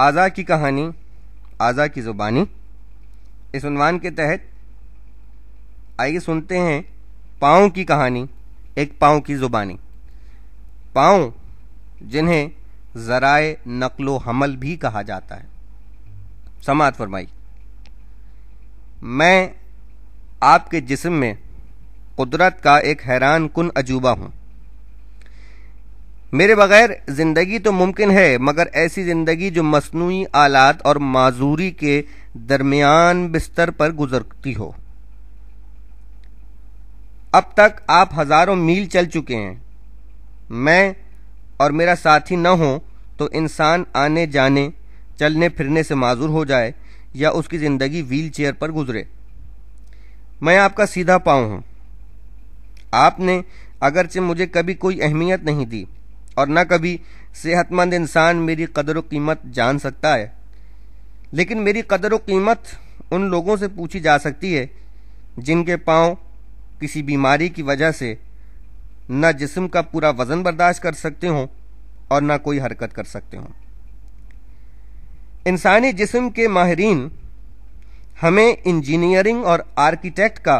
आज़ा की कहानी आज़ा की ज़ुबानी इस उनवान के तहत आइए सुनते हैं पाँव की कहानी एक पाँव की ज़ुबानी पाँव जिन्हें ज़राए नकलो हमल भी कहा जाता है समात फरमाई मैं आपके जिस्म में कुदरत का एक हैरान कन अजूबा हूँ मेरे बगैर जिंदगी तो मुमकिन है मगर ऐसी जिंदगी जो मसनू आलात और माजूरी के दरमियान बिस्तर पर गुजरती हो अब तक आप हजारों मील चल चुके हैं मैं और मेरा साथी न हो तो इंसान आने जाने चलने फिरने से माजूर हो जाए या उसकी ज़िंदगी व्हील चेयर पर गुजरे मैं आपका सीधा पाऊं हूं आपने अगरचे मुझे कभी कोई अहमियत नहीं दी और न कभी सेहतमंद इंसान मेरी कदर कीमत जान सकता है लेकिन मेरी कदर कीमत उन लोगों से पूछी जा सकती है जिनके पाँव किसी बीमारी की वजह से न जिस्म का पूरा वज़न बर्दाश्त कर सकते हों और न कोई हरकत कर सकते हों इंसानी जिस्म के माहरीन हमें इंजीनियरिंग और आर्किटेक्ट का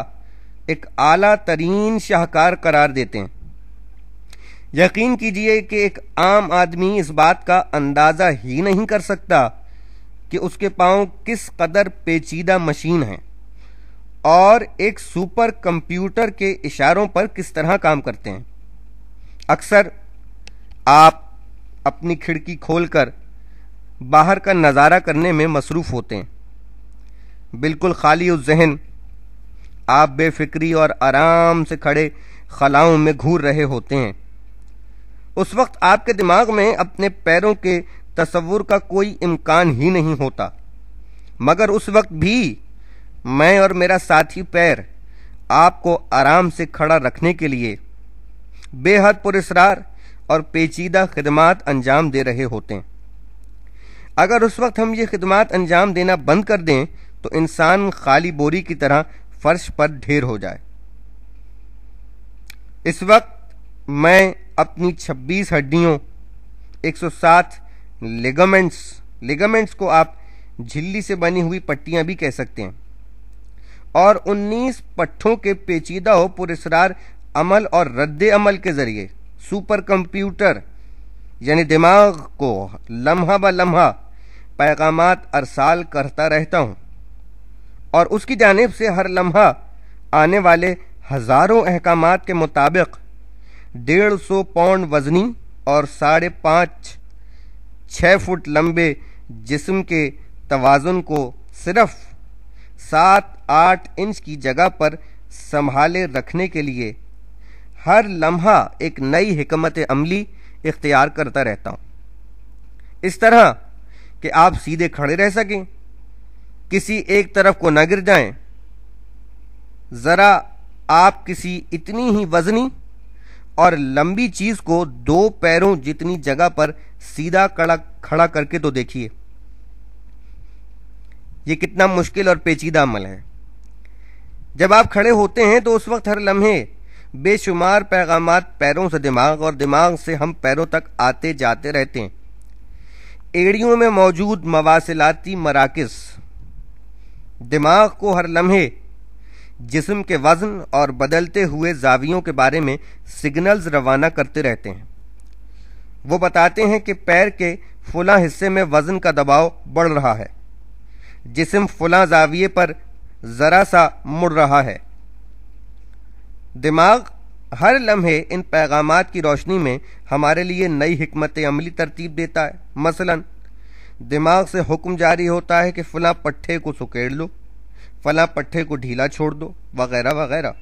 एक आला तरीन शाहकार करार देते हैं यकीन कीजिए कि एक आम आदमी इस बात का अंदाज़ा ही नहीं कर सकता कि उसके पांव किस कदर पेचीदा मशीन है और एक सुपर कंप्यूटर के इशारों पर किस तरह काम करते हैं अक्सर आप अपनी खिड़की खोलकर बाहर का नज़ारा करने में मसरूफ़ होते हैं बिल्कुल खाली उस जहन आप बेफिक्री और आराम से खड़े खलाओं में घूर रहे होते हैं उस वक्त आपके दिमाग में अपने पैरों के तस्वुर का कोई इम्कान ही नहीं होता मगर उस वक्त भी मैं और मेरा साथी पैर आपको आराम से खड़ा रखने के लिए बेहद पुरस्रार और पेचीदा खदमात अंजाम दे रहे होते हैं अगर उस वक्त हम ये खदमात अंजाम देना बंद कर दें तो इंसान खाली बोरी की तरह फर्श पर ढेर हो जाए इस वक्त मैं अपनी 26 हड्डियों 107 लिगामेंट्स लेगामेंट्स को आप झिल्ली से बनी हुई पट्टियां भी कह सकते हैं और 19 पट्टों के पेचीदा हो पुरस्कार अमल और रद्द अमल के जरिए सुपर कंप्यूटर यानी दिमाग को लम्हा ब लम्हा पैगाम अरसाल करता रहता हूँ और उसकी जानब से हर लम्हा आने वाले हज़ारों अहकाम के मुताबिक डेढ़ सौ पाउंड वजनी और साढ़े पाँच छः फुट लंबे जिस्म के तोज़ुन को सिर्फ सात आठ इंच की जगह पर संभाले रखने के लिए हर लम्हा एक नई हमत अमली इख्तियार करता रहता हूँ इस तरह कि आप सीधे खड़े रह सकें किसी एक तरफ को न गिर जाएं ज़रा आप किसी इतनी ही वजनी और लंबी चीज को दो पैरों जितनी जगह पर सीधा कड़ा खड़ा करके तो देखिए ये कितना मुश्किल और पेचीदा अमल है जब आप खड़े होते हैं तो उस वक्त हर लम्हे बेशुमार पैगाम पैरों से दिमाग और दिमाग से हम पैरों तक आते जाते रहते हैं एड़ियों में मौजूद मवासिलाती मराकज दिमाग को हर लम्हे जिस्म के वज़न और बदलते हुए जावियों के बारे में सिग्नल्स रवाना करते रहते हैं वो बताते हैं कि पैर के फुला हिस्से में वज़न का दबाव बढ़ रहा है जिस्म फुला जाविये पर ज़रा सा मुड़ रहा है दिमाग हर लम्हे इन पैगाम की रोशनी में हमारे लिए नई हमत अमली तरतीब देता है मसलन दिमाग से हुक्म जारी होता है कि फला पट्ठे को सुकेड़ लो फला पट्टे को ढीला छोड़ दो वगैरह वगैरह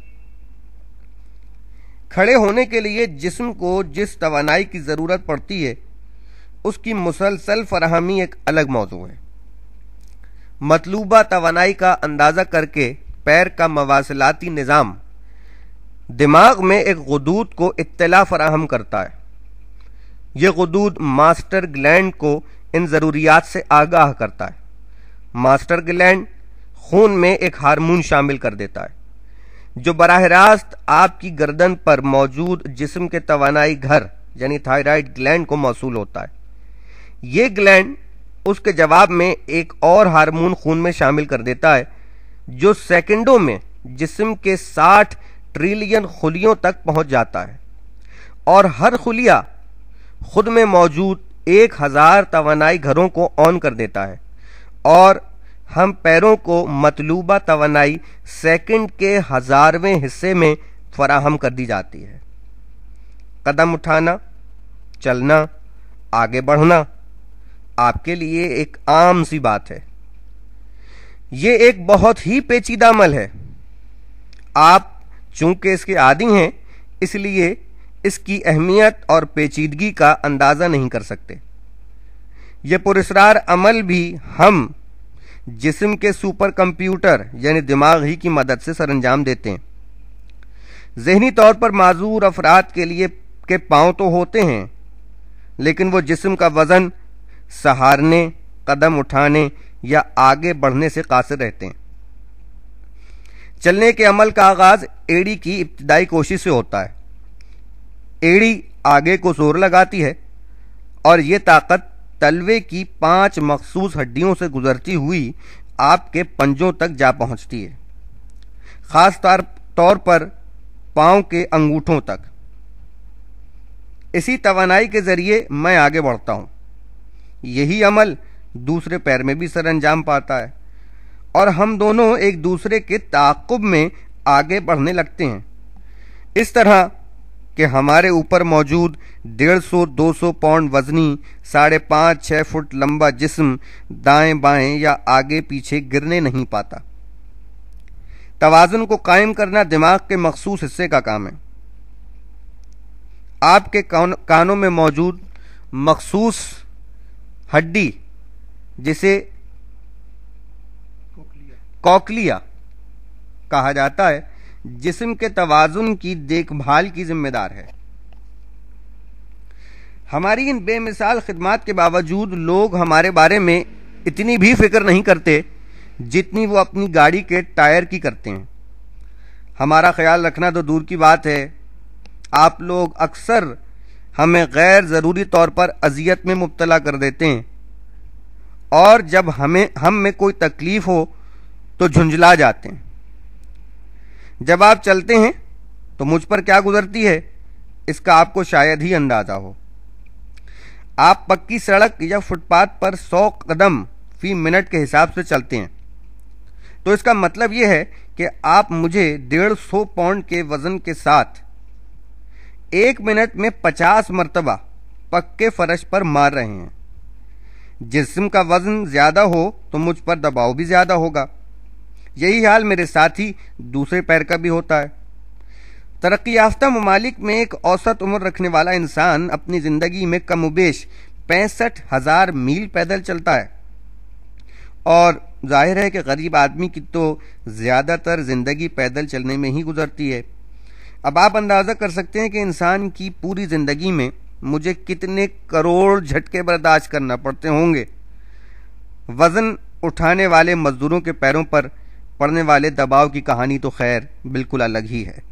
खड़े होने के लिए जिस्म को जिस तोानाई की ज़रूरत पड़ती है उसकी मुसलसल फरहमी एक अलग मौजू है मतलूबा तोानाई का अंदाज़ा करके पैर का मवासलाती निज़ाम दिमाग में एक गदूद को इत्तला फराहम करता है यह गदूद मास्टर ग्लैंड को इन ज़रूरियात से आगाह करता है मास्टर ग्लैंड खून में एक हार्मोन शामिल कर देता है जो बराह रास्त आपकी गर्दन पर मौजूद जिस्म के तवानाई घर यानी थायराइड ग्लैंड को मौसू होता है ये ग्लैंड उसके जवाब में एक और हार्मोन खून में शामिल कर देता है जो सेकंडों में जिस्म के 60 ट्रिलियन खुलियों तक पहुंच जाता है और हर खुलिया खुद में मौजूद एक हज़ार तोानाई घरों को ऑन कर देता है और हम पैरों को मतलूबा तवनाई सेकंड के हज़ारवें हिस्से में फराहम कर दी जाती है कदम उठाना चलना आगे बढ़ना आपके लिए एक आम सी बात है ये एक बहुत ही पेचीदा अमल है आप चूंकि इसके आदि हैं इसलिए इसकी अहमियत और पेचीदगी का अंदाज़ा नहीं कर सकते यह पुरस्कार अमल भी हम जिसम के सुपर कंप्यूटर यानी दिमाग ही की मदद से सरंजाम देते हैं जहनी तौर पर माजूर अफराद के लिए के पांव तो होते हैं लेकिन वो जिसम का वज़न सहारने कदम उठाने या आगे बढ़ने से कासर रहते हैं चलने के अमल का आगाज़ एड़ी की इब्तदाई कोशिश से होता है एड़ी आगे को जोर लगाती है और ये ताकत तलवे की पांच मखसूस हड्डियों से गुजरती हुई आपके पंजों तक जा पहुंचती है खास तौर पर पांव के अंगूठों तक इसी तवानाई के ज़रिए मैं आगे बढ़ता हूं यही अमल दूसरे पैर में भी सर अंजाम पाता है और हम दोनों एक दूसरे के ताकुब में आगे बढ़ने लगते हैं इस तरह कि हमारे ऊपर मौजूद 150-200 पाउंड वजनी साढ़े पाँच छः फुट लंबा जिस्म दाएं बाएं या आगे पीछे गिरने नहीं पाता तोज़न को कायम करना दिमाग के मखसूस हिस्से का काम है आपके कानों में मौजूद मखसूस हड्डी जिसे कॉकलिया कहा जाता है जिस्म के तोज़ुन की देखभाल की जिम्मेदार है हमारी इन बेमिसाल खदमात के बावजूद लोग हमारे बारे में इतनी भी फिक्र नहीं करते जितनी वो अपनी गाड़ी के टायर की करते हैं हमारा ख्याल रखना तो दूर की बात है आप लोग अक्सर हमें गैर ज़रूरी तौर पर अजियत में मुबतला कर देते हैं और जब हमें हम में कोई तकलीफ़ हो तो झुंझला जाते हैं जब आप चलते हैं तो मुझ पर क्या गुजरती है इसका आपको शायद ही अंदाज़ा हो आप पक्की सड़क या फुटपाथ पर सौ कदम फी मिनट के हिसाब से चलते हैं तो इसका मतलब यह है कि आप मुझे डेढ़ सौ पाउंड के वज़न के साथ एक मिनट में पचास मरतबा पक्के फर्श पर मार रहे हैं जिसम का वज़न ज़्यादा हो तो मुझ पर दबाव भी ज़्यादा होगा यही हाल मेरे साथ ही दूसरे पैर का भी होता है तरक्की याफ्ता ममालिक में एक औसत उम्र रखने वाला इंसान अपनी ज़िंदगी में कम उबेश पैंसठ हज़ार मील पैदल चलता है और जाहिर है कि गरीब आदमी की तो ज़्यादातर ज़िंदगी पैदल चलने में ही गुजरती है अब आप अंदाज़ा कर सकते हैं कि इंसान की पूरी ज़िंदगी में मुझे कितने करोड़ झटके बर्दाश्त करना पड़ते होंगे वज़न उठाने वाले मज़दूरों के पैरों पर पढ़ने वाले दबाव की कहानी तो खैर बिल्कुल अलग ही है